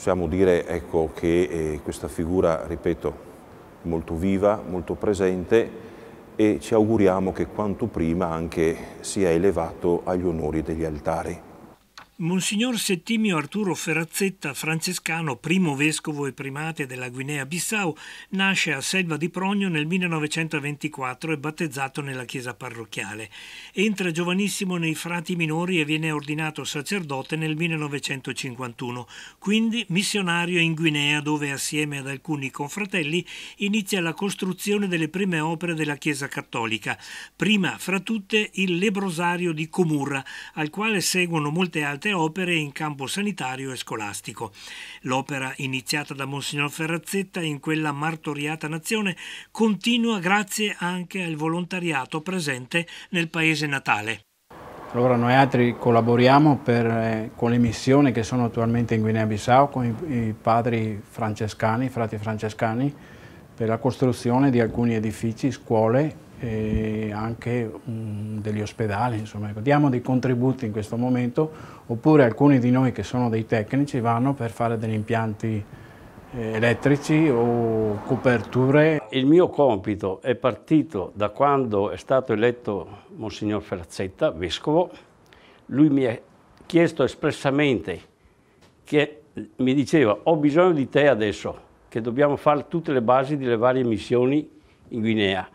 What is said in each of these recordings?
possiamo dire ecco, che eh, questa figura, ripeto, è molto viva, molto presente e ci auguriamo che quanto prima anche sia elevato agli onori degli altari. Monsignor Settimio Arturo Ferrazzetta, francescano, primo vescovo e primate della Guinea-Bissau, nasce a Selva di Progno nel 1924 e battezzato nella chiesa parrocchiale. Entra giovanissimo nei frati minori e viene ordinato sacerdote nel 1951, quindi missionario in Guinea dove assieme ad alcuni confratelli inizia la costruzione delle prime opere della chiesa cattolica, prima fra tutte il Lebrosario di Comurra, al quale seguono molte altre sette opere in campo sanitario e scolastico. L'opera iniziata da Monsignor Ferrazzetta in quella martoriata nazione continua grazie anche al volontariato presente nel paese natale. Allora noi altri collaboriamo per, eh, con le missioni che sono attualmente in Guinea-Bissau con i, i, padri francescani, frati francescani, per la costruzione di alcuni edifici, scuole e anche mm, degli ospedali, insomma, ecco. diamo dei contributi in questo momento, oppure alcuni di noi che sono dei tecnici vanno per fare degli impianti eh, elettrici o coperture. Il mio compito è partito da quando è stato eletto Monsignor Ferrazzetta, vescovo, lui mi ha chiesto espressamente che mi diceva ho bisogno di te adesso, che dobbiamo fare tutte le basi delle varie missioni in Guinea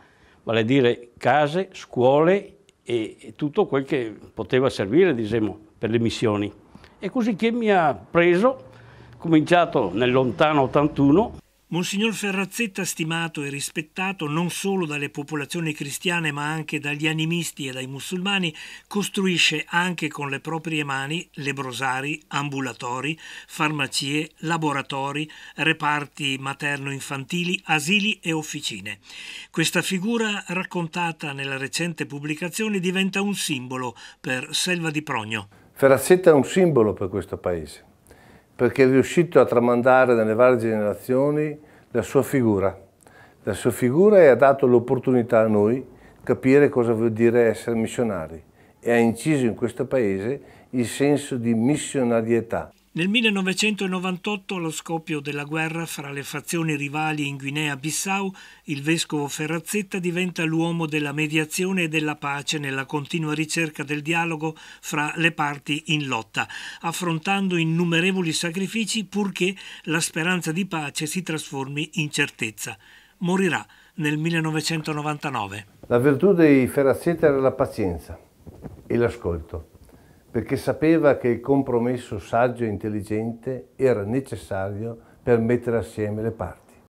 vale a dire case, scuole e, e tutto quel che poteva servire diciamo, per le missioni. E così che mi ha preso, cominciato nel lontano 81, Monsignor Ferrazzetta, stimato e rispettato non solo dalle popolazioni cristiane ma anche dagli animisti e dai musulmani, costruisce anche con le proprie mani lebrosari, ambulatori, farmacie, laboratori, reparti materno-infantili, asili e officine. Questa figura, raccontata nella recente pubblicazione, diventa un simbolo per Selva di Progno. Ferrazzetta è un simbolo per questo paese perché è riuscito a tramandare nelle varie generazioni la sua figura. La sua figura e ha dato l'opportunità a noi di capire cosa vuol dire essere missionari e ha inciso in questo paese il senso di missionarietà. Nel 1998, allo scoppio della guerra fra le fazioni rivali in Guinea-Bissau, il vescovo Ferrazzetta diventa l'uomo della mediazione e della pace nella continua ricerca del dialogo fra le parti in lotta, affrontando innumerevoli sacrifici purché la speranza di pace si trasformi in certezza. Morirà nel 1999. La virtù di Ferrazzetta era la pazienza e l'ascolto perché sapeva che il compromesso saggio e intelligente era necessario per mettere assieme le parti.